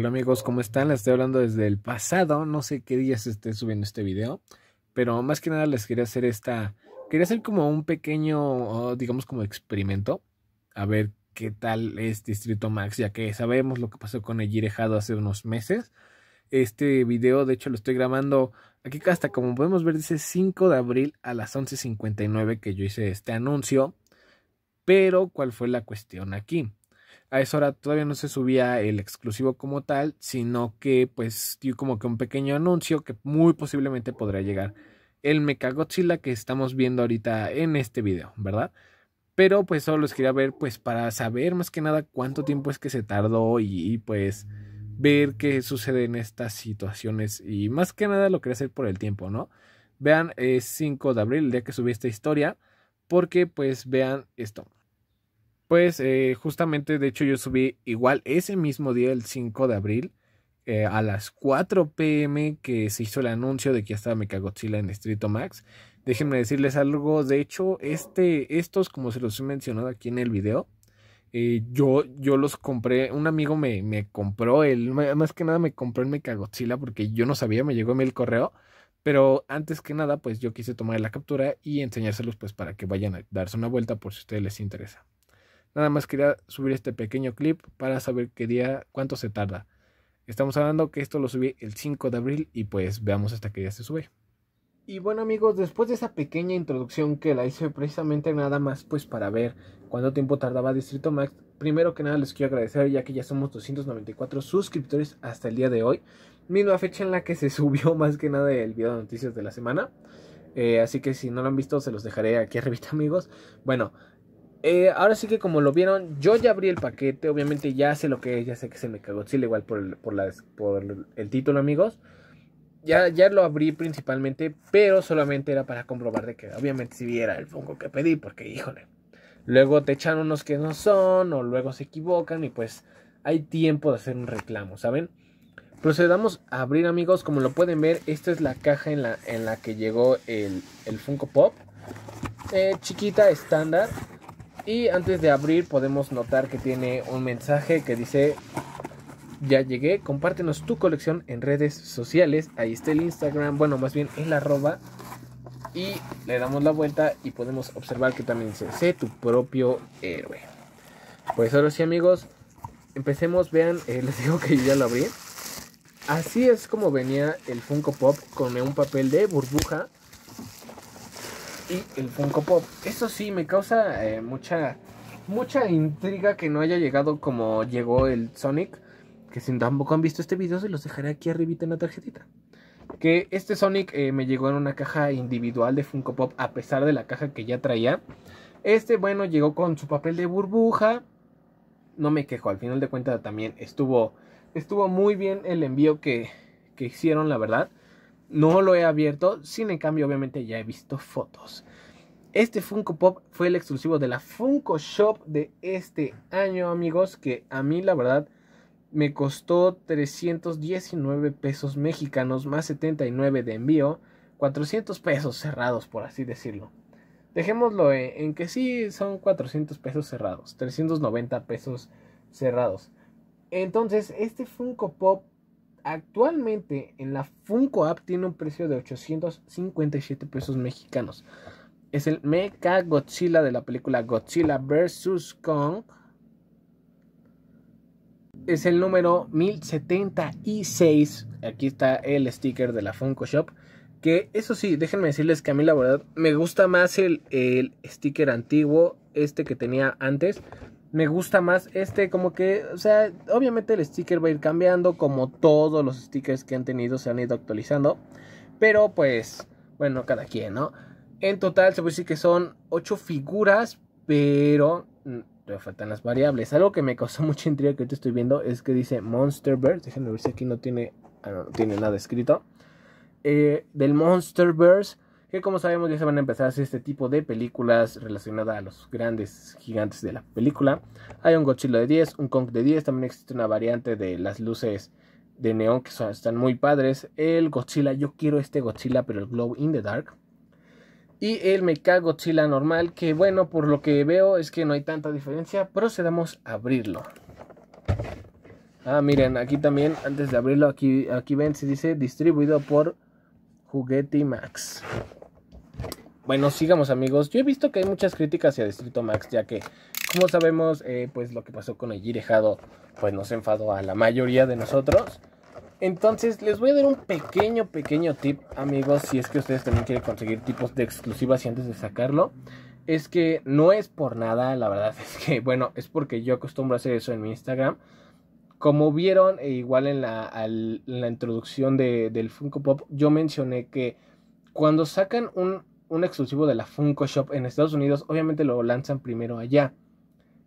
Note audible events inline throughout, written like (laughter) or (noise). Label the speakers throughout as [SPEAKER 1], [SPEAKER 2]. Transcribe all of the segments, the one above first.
[SPEAKER 1] Hola amigos, ¿cómo están? Les estoy hablando desde el pasado, no sé qué días esté subiendo este video, pero más que nada les quería hacer esta, quería hacer como un pequeño, digamos como experimento, a ver qué tal es Distrito Max, ya que sabemos lo que pasó con el Girejado hace unos meses. Este video, de hecho, lo estoy grabando aquí hasta como podemos ver, dice 5 de abril a las 11.59 que yo hice este anuncio, pero ¿cuál fue la cuestión aquí? a esa hora todavía no se subía el exclusivo como tal, sino que pues dio como que un pequeño anuncio que muy posiblemente podrá llegar el Mechagodzilla que estamos viendo ahorita en este video, ¿verdad? Pero pues solo los quería ver pues para saber más que nada cuánto tiempo es que se tardó y, y pues ver qué sucede en estas situaciones y más que nada lo quería hacer por el tiempo, ¿no? Vean, es eh, 5 de abril, el día que subí esta historia, porque pues vean esto pues eh, justamente, de hecho yo subí igual ese mismo día, el 5 de abril, eh, a las 4 pm que se hizo el anuncio de que ya estaba Mechagodzilla en Distrito Max. Déjenme decirles algo, de hecho, este, estos, como se los he mencionado aquí en el video, eh, yo, yo los compré, un amigo me, compró el, más que nada me compró el Mechagodzilla porque yo no sabía, me llegó a mí el correo, pero antes que nada, pues yo quise tomar la captura y enseñárselos pues para que vayan a darse una vuelta por si a ustedes les interesa. Nada más quería subir este pequeño clip para saber qué día, cuánto se tarda. Estamos hablando que esto lo subí el 5 de abril y pues veamos hasta qué día se sube. Y bueno amigos, después de esa pequeña introducción que la hice precisamente nada más pues para ver cuánto tiempo tardaba Distrito Max, primero que nada les quiero agradecer ya que ya somos 294 suscriptores hasta el día de hoy, misma fecha en la que se (laughs) subió más que nada el video de noticias de la semana, eh, así que si no lo han visto se los dejaré aquí arriba amigos. Bueno, eh, ahora sí que como lo vieron, yo ya abrí el paquete, obviamente ya sé lo que es, ya sé que se me cagó chile igual por el, la, el título, amigos. Ya, ya lo abrí principalmente, pero solamente era para comprobar de que obviamente si viera el Funko que pedí, porque híjole. Luego te echan unos que no son, o luego se equivocan, y pues hay tiempo de hacer un reclamo, ¿saben? Procedamos a abrir, amigos. Como lo pueden ver, esta es la caja en la, en la que llegó el, el Funko Pop. Eh, chiquita, estándar y antes de abrir podemos notar que tiene un mensaje que dice, ya llegué, compártenos tu colección en redes sociales, ahí está el Instagram, bueno, más bien el arroba. Y le damos la vuelta y podemos observar que también dice, sé tu propio héroe. Pues ahora sí amigos, empecemos, vean, eh, (laughs) les digo que ya lo abrí. Así es como venía el Funko Pop con un papel de burbuja y el Funko Pop. Eso sí, me causa eh, mucha, mucha intriga que no haya llegado como llegó el Sonic. Que si tampoco han visto este video, se los dejaré aquí arribita en la tarjetita. Que este Sonic eh, me llegó en una caja individual de Funko Pop, a pesar de la caja que ya traía. Este, bueno, llegó con su papel de burbuja. No me quejo, al final de cuentas también estuvo, estuvo muy bien el envío que, que hicieron, la verdad. No lo he abierto, sin en cambio obviamente ya he visto fotos. Este Funko Pop fue el exclusivo de la Funko Shop de este año, amigos, que a mí la verdad me costó 319 pesos mexicanos más 79 de envío, 400 pesos cerrados por así decirlo. Dejémoslo en, que sí son 400 pesos cerrados, 390 pesos cerrados. Entonces, este Funko Pop Actualmente en la Funko App tiene un precio de 857 pesos mexicanos. Es el Mecha Godzilla de la película Godzilla vs. Kong. Es el número 1076. Aquí está el sticker de la Funko Shop. Que eso sí, déjenme decirles que a mí la verdad me gusta más el, el sticker antiguo, este que tenía antes, me gusta más este como que, o sea, obviamente el sticker va a ir cambiando como todos los stickers que han tenido se han ido actualizando, pero pues bueno, cada quien, ¿no? En total se puede decir que son 8 figuras, pero me mm, faltan las variables. Algo que me causó (laughs) mucha intriga que te estoy viendo es que dice Monster Déjenme ver si aquí no tiene, ah, no, tiene nada escrito. Eh, del Monsterverse que como sabemos ya se van a empezar a hacer este tipo de películas relacionadas a los grandes gigantes de la película. Hay un Godzilla de 10, un Kong de 10, también existe una variante de las luces de neón que son, están muy padres. El Godzilla, yo quiero este Godzilla, pero el Glow in the Dark. Y el Mecha Godzilla normal, que bueno, por lo que veo es que no hay tanta diferencia. Procedamos a abrirlo. Ah, miren, aquí también, antes de abrirlo, aquí, aquí ven, se dice distribuido por Juguete Max. Bueno, sigamos amigos. Yo he visto que hay muchas críticas hacia Distrito Max, ya que, como sabemos, eh, pues lo que pasó con el Girejado, pues nos enfadó a la mayoría de nosotros. Entonces, les voy a dar un pequeño, pequeño tip, amigos, si es que ustedes también quieren conseguir tipos de exclusivas y antes de sacarlo. Es que no es por nada, la verdad es que, bueno, es porque yo acostumbro a hacer eso en mi Instagram. Como vieron, e igual en la, la introducción del Funko Pop, yo mencioné que cuando sacan un un exclusivo de la Funko Shop en Estados Unidos, obviamente lo lanzan primero allá.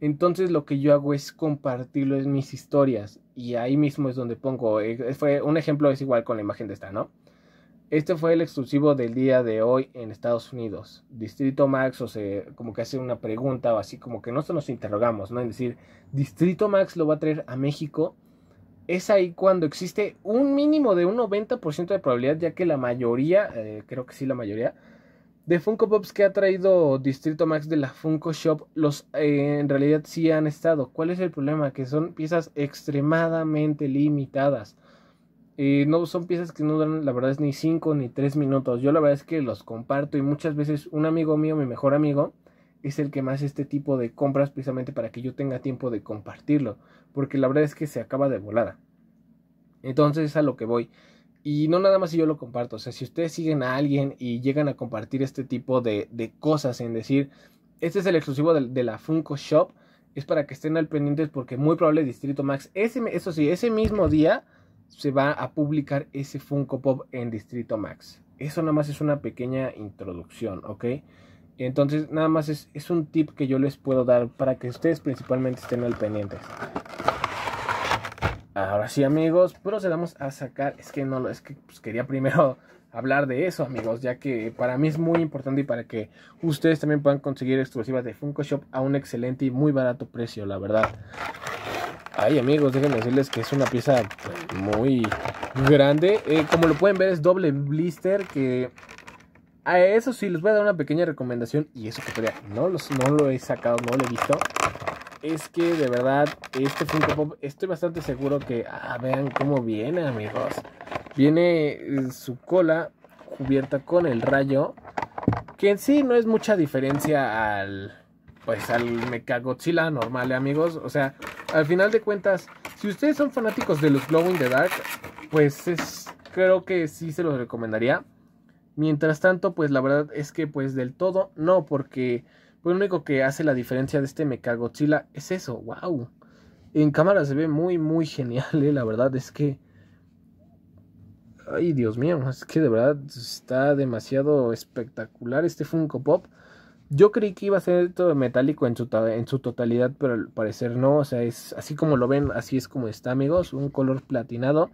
[SPEAKER 1] Entonces lo que yo hago es compartirlo en mis historias y ahí mismo es donde pongo, eh, fue un ejemplo es igual con la imagen de esta, ¿no? Este fue el exclusivo del día de hoy en Estados Unidos. Distrito Max, o se como que hace una pregunta o así, como que nosotros nos interrogamos, ¿no? Es decir, Distrito Max lo va a traer a México. Es ahí cuando existe un mínimo de un 90% de probabilidad, ya que la mayoría, eh, creo que sí la mayoría, de Funko Pops que ha traído Distrito Max de la Funko Shop, los eh, en realidad sí han estado. ¿Cuál es el problema? Que son piezas extremadamente limitadas. Eh, no son piezas que no dan, la verdad es ni 5 ni 3 minutos. Yo la verdad es que los comparto y muchas veces un amigo mío, mi mejor amigo, es el que más este tipo de compras precisamente para que yo tenga tiempo de compartirlo. Porque la verdad es que se acaba de volada. Entonces a lo que voy. Y no nada más si yo lo comparto, o sea, si ustedes siguen a alguien y llegan a compartir este tipo de, cosas en decir, este es el exclusivo de, la Funko Shop, es para que estén al pendiente porque muy probable Distrito Max, ese, eso sí, ese mismo día se va a publicar ese Funko Pop en Distrito Max. Eso nada más es una pequeña introducción, ¿ok? Entonces, nada más es, un tip que yo les puedo dar para que ustedes principalmente estén al pendiente Ahora sí, amigos, procedamos a sacar. Es que no lo. Es que pues, quería primero (laughs) hablar de eso, amigos, ya que para mí es muy importante y para que ustedes también puedan conseguir exclusivas de Funko Shop a un excelente y muy barato precio, la verdad. Ay, amigos, déjenme decirles que es una pieza muy grande. Eh, como lo pueden ver, es doble blister que... A eso sí, les voy a dar una pequeña recomendación y eso que todavía no, no lo he sacado, no lo he visto es que de verdad, este Funko Pop, estoy bastante seguro que. Ah, vean cómo viene, amigos. Viene eh, su cola cubierta con el rayo. Que en sí no es mucha diferencia al. Pues al Mechagodzilla normal, amigos. O sea, al final de cuentas, si ustedes son fanáticos de los Glow in the Dark, pues creo que sí se los recomendaría. Mientras tanto, pues la verdad es que pues del todo no, porque lo único que hace la diferencia de este Mechagodzilla es eso, wow. En cámara se ve muy, muy genial, eh, la verdad es que... Ay, Dios mío, es que de verdad está demasiado espectacular este Funko Pop. Yo creí que iba a ser todo metálico en su, en su totalidad, pero al parecer no. O sea, es así como lo ven, así es como está, amigos. Un color platinado.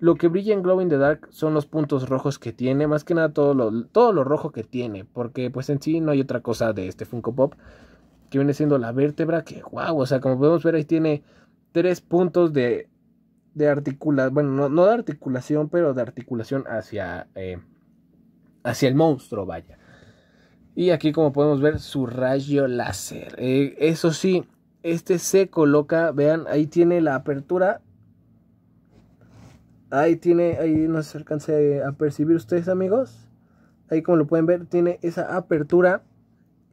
[SPEAKER 1] Lo que brilla en Glow in the Dark son los puntos rojos que tiene, más que nada todo lo, rojo que tiene, porque pues en sí no hay otra cosa de este Funko Pop que viene siendo la vértebra, que guau, o sea, como podemos ver ahí tiene tres puntos de, de articulación, bueno, no, de articulación, pero de articulación hacia, eh, hacia el monstruo, vaya. Y aquí como podemos ver su rayo láser. Eh, eso sí, este se coloca, vean, ahí tiene la apertura Ahí tiene, ahí no se alcance a percibir ustedes amigos. Ahí como lo pueden ver, tiene esa apertura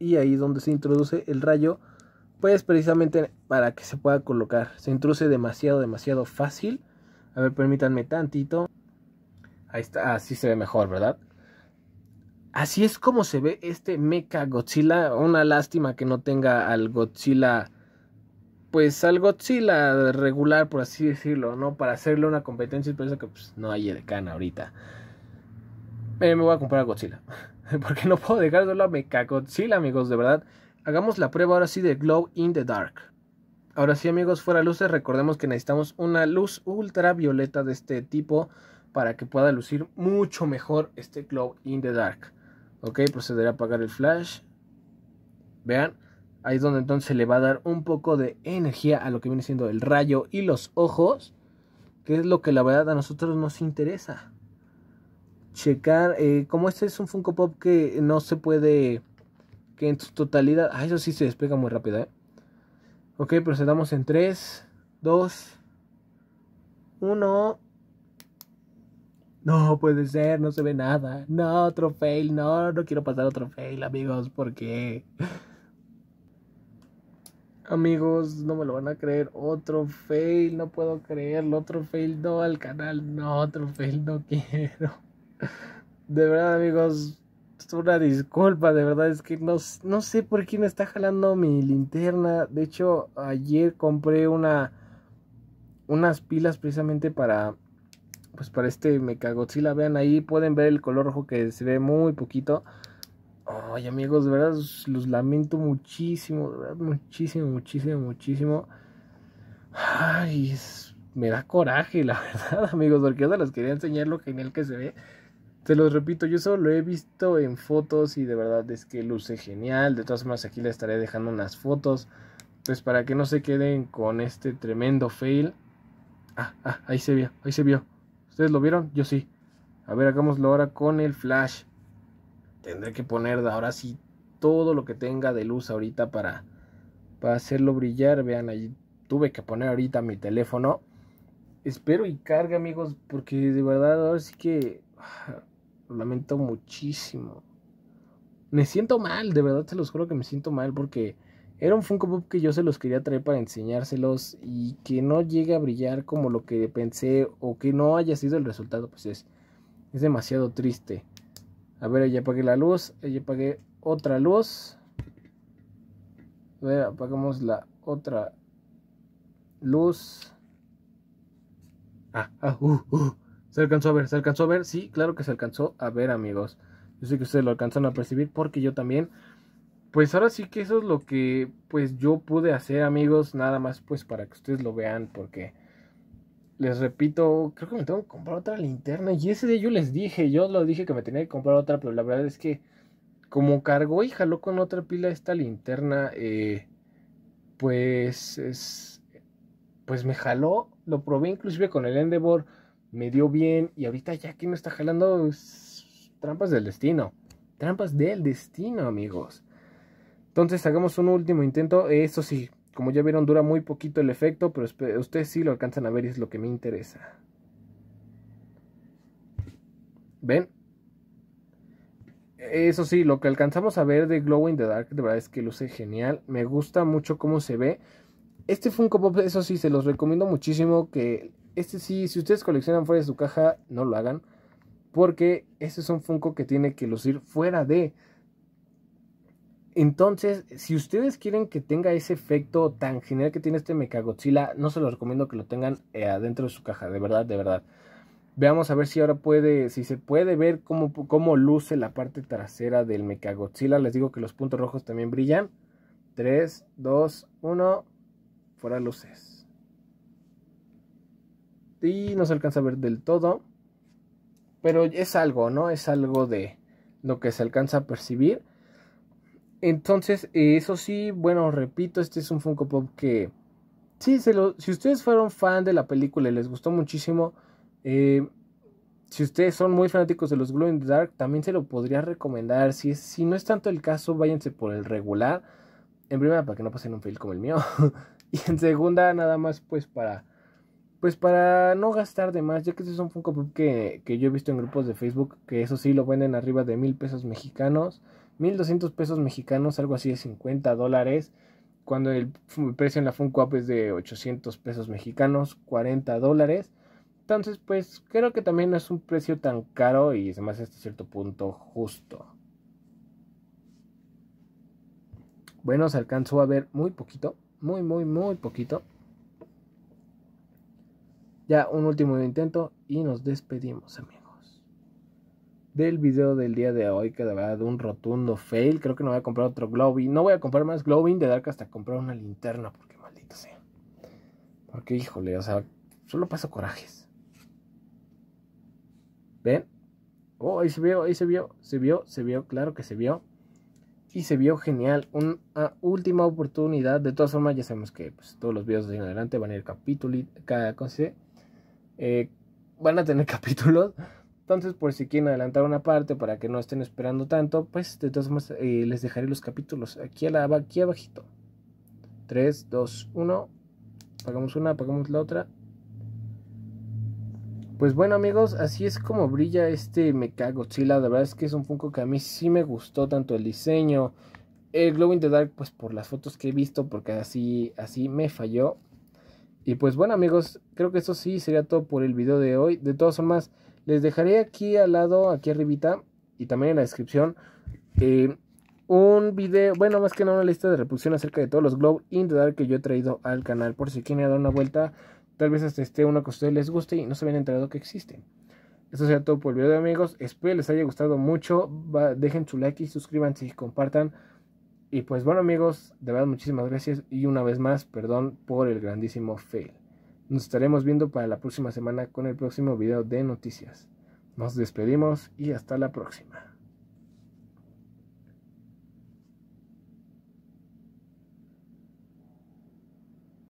[SPEAKER 1] y ahí donde se introduce el rayo. Pues precisamente para que se pueda colocar. Se introduce demasiado, demasiado fácil. A ver, permítanme tantito. Ahí está, así ah, se ve mejor, ¿verdad? Así es como se ve este Mecha Godzilla. Una lástima que no tenga al Godzilla pues al Godzilla regular, por así decirlo, ¿no? Para hacerle una competencia y eso que pues, no hay cana ahorita. Eh, me voy a comprar a Godzilla. (laughs) Porque no puedo dejar de a Mecha Godzilla, amigos, de verdad. Hagamos la prueba ahora sí de Glow in the Dark. Ahora sí, amigos, fuera luces, recordemos que necesitamos una luz ultravioleta de este tipo para que pueda lucir mucho mejor este Glow in the Dark. Ok, procederé a apagar el flash. Vean, Ahí es donde entonces le va a dar un poco de energía a lo que viene siendo el rayo y los ojos, que es lo que la verdad a nosotros nos interesa. Checar, eh, como este es un Funko Pop que no se puede, que en su totalidad, ah, eso sí se despega muy rápido, ¿eh? Ok, procedamos en 3, 2, 1. No puede ser, no se ve nada. No, otro fail, no, no quiero pasar otro fail, amigos, ¿por qué? Amigos, no me lo van a creer. Otro fail, no puedo creerlo. Otro fail no al canal. No, otro fail no (laughs) quiero. De verdad, amigos, una disculpa. De verdad es que no, no sé por qué me está jalando mi linterna. De hecho, ayer compré una unas pilas precisamente para pues para este la Vean ahí, pueden ver el color rojo que se ve muy poquito. Ay, amigos, de verdad los lamento muchísimo, muchísimo, muchísimo, muchísimo. Ay, me da coraje, la (laughs) verdad, amigos, porque ahora les quería enseñar lo genial que se ve. te los repito, yo solo lo he visto en fotos y de verdad es que luce genial. De todas formas, aquí les estaré dejando unas fotos, pues para que no se queden con este tremendo fail. Ah, ah, ahí se vio, ahí se vio. ¿Ustedes lo vieron? Yo sí. A ver, hagámoslo ahora con el flash tendré que poner ahora sí todo lo que tenga de luz ahorita para, para hacerlo brillar. Vean, ahí tuve que poner ahorita mi teléfono. Espero y carga, amigos, porque de verdad ahora sí que ah, lamento muchísimo. Me siento mal, de verdad se los juro que me siento mal porque era un Funko Pop que yo se los quería traer para enseñárselos y que no llegue a brillar como lo que pensé o que no haya sido el resultado, pues es, es demasiado triste. A ver, ya apagué la luz. ya apagué otra luz. A ver, apagamos la otra luz. Ah, ah, uh, uh, Se alcanzó a ver, se alcanzó a ver. Sí, claro que se alcanzó a ver, amigos. Yo sé que ustedes lo alcanzaron a percibir porque yo también. Pues ahora sí que eso es lo que pues yo pude hacer, amigos. Nada más pues para que ustedes lo vean porque les repito, creo que me tengo que comprar otra linterna. Y ese día yo les dije, yo lo dije que me tenía que comprar otra, pero la verdad es que como cargó y jaló con otra pila esta linterna, eh, pues es, pues me jaló. Lo probé inclusive con el Endeavor, me dio bien y ahorita ya que me está jalando trampas del destino. Trampas del destino, amigos. Entonces hagamos un último intento. Eso sí, como ya vieron, dura muy poquito el efecto, pero ustedes sí lo alcanzan a ver y es lo que me interesa. ¿Ven? Eso sí, lo que alcanzamos a ver de Glow in the Dark, de verdad es que luce genial. Me gusta mucho cómo se ve. Este Funko Pop, eso sí, se los recomiendo muchísimo que... Este sí, si ustedes coleccionan fuera de su caja, no lo hagan. Porque este es un Funko que tiene que lucir fuera de... Entonces, si ustedes quieren que tenga ese efecto tan genial que tiene este Mechagodzilla, no se los recomiendo que lo tengan eh, adentro de su caja, de verdad, de verdad. Veamos a ver si ahora puede, si se puede ver cómo, cómo luce la parte trasera del Mechagodzilla. Les digo que los puntos rojos también brillan. 3, 2, 1, fuera luces. Y no se alcanza a ver del todo. Pero es algo, ¿no? Es algo de lo que se alcanza a percibir. Entonces, eh, eso sí, bueno, repito, este es un Funko Pop que... Sí, se lo, si ustedes fueron fan de la película y les gustó muchísimo, eh, si ustedes son muy fanáticos de los Glow in the Dark, también se lo podría recomendar. Si, es, si no es tanto el caso, váyanse por el regular. En primera, para que no pasen un fail como el mío. (laughs) y en segunda, nada más pues para... Pues para no gastar de más, ya que este es un Funko Pop que, que yo he visto en grupos de Facebook, que eso sí lo venden arriba de mil pesos mexicanos. 1.200 pesos mexicanos, algo así de 50 dólares, cuando el precio en la Funko es de 800 pesos mexicanos, 40 dólares. Entonces, pues creo que también no es un precio tan caro y además hasta cierto punto justo. Bueno, se alcanzó a ver muy poquito, muy, muy, muy poquito. Ya un último intento y nos despedimos, amigos del video del día de hoy, que de verdad un rotundo fail. Creo que no voy a comprar otro Globin. No voy a comprar más Globin de Dark hasta comprar una linterna, porque maldito sea. Porque híjole, o sea, solo paso corajes. ¿Ven? Oh, ahí se vio, ahí se vio, se vio, se vio, claro que se vio. Y se vio genial, una ah, última oportunidad. De todas formas, ya sabemos que pues, todos los videos de en adelante van a ir capítulos. Eh, van a tener (laughs) capítulos. Entonces, por si quieren adelantar una parte para que no estén esperando tanto, pues de todas formas eh, les dejaré los capítulos aquí, a aquí abajito. 3, 2, 1. Apagamos una, apagamos la otra. Pues bueno amigos, así es como brilla este Mecha Godzilla. La verdad es que es un Funko que a mí sí me gustó tanto el diseño. El Globo Dark, pues por las fotos que he visto, porque así, así me falló. Y pues bueno amigos, creo que eso sí sería todo por el video de hoy. De todas formas... Les dejaré aquí al lado, aquí arribita, y también en la descripción, eh, un video, bueno, más que nada una lista de reproducción acerca de todos los Globe in que yo he traído al canal, por si quieren dar una vuelta, tal vez hasta esté uno que a ustedes les guste y no se habían enterado que existen. Eso sería todo por el video de amigos, espero les haya gustado mucho, dejen su like y suscríbanse y compartan. Y pues bueno amigos, de verdad muchísimas gracias y una vez más, perdón por el grandísimo fail. Nos estaremos viendo para la próxima semana con el próximo video de noticias. Nos despedimos y hasta la próxima.